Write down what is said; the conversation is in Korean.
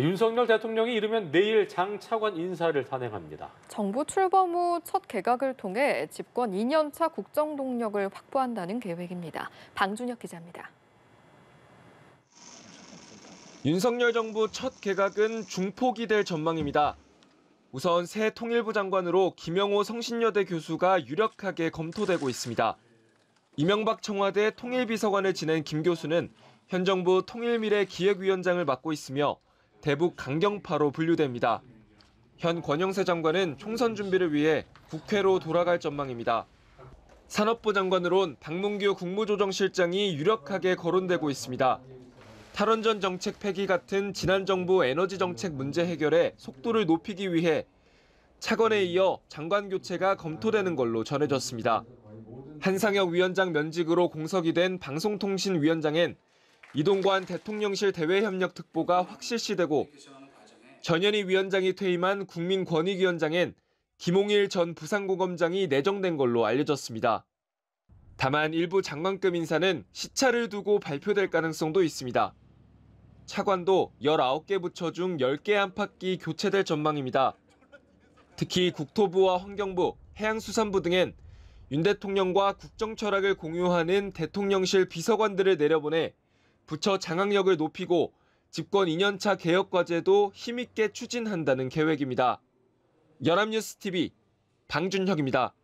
윤석열 대통령이 이르면 내일 장 차관 인사를 단행합니다. 정부 출범 후 첫 개각을 통해 집권 2년차 국정 동력을 확보한다는 계획입니다. 방준혁 기자입니다. 윤석열 정부 첫 개각은 중폭이 될 전망입니다. 우선 새 통일부 장관으로 김영호 성신여대 교수가 유력하게 검토되고 있습니다. 이명박 청와대 통일비서관을 지낸 김 교수는 현 정부 통일미래 기획위원장을 맡고 있으며 대북 강경파로 분류됩니다. 현 권영세 장관은 총선 준비를 위해 국회로 돌아갈 전망입니다. 산업부 장관으론 박문규 국무조정실장이 유력하게 거론되고 있습니다. 탈원전 정책 폐기 같은 지난 정부 에너지 정책 문제 해결에 속도를 높이기 위해 차관에 이어 장관 교체가 검토되는 걸로 전해졌습니다. 한상혁 위원장 면직으로 공석이 된 방송통신위원장엔 이동관 대통령실 대외협력특보가 확실시되고 전현희 위원장이 퇴임한 국민권익위원장엔 김홍일 전 부산고검장이 내정된 걸로 알려졌습니다. 다만 일부 장관급 인사는 시차를 두고 발표될 가능성도 있습니다. 차관도 19개 부처 중 10개 안팎이 교체될 전망입니다. 특히 국토부와 환경부, 해양수산부 등엔 윤 대통령과 국정 철학을 공유하는 대통령실 비서관들을 내려보내 부처 장악력을 높이고 집권 2년차 개혁과제도 힘있게 추진한다는 계획입니다. 열합뉴스 t v 방준혁입니다.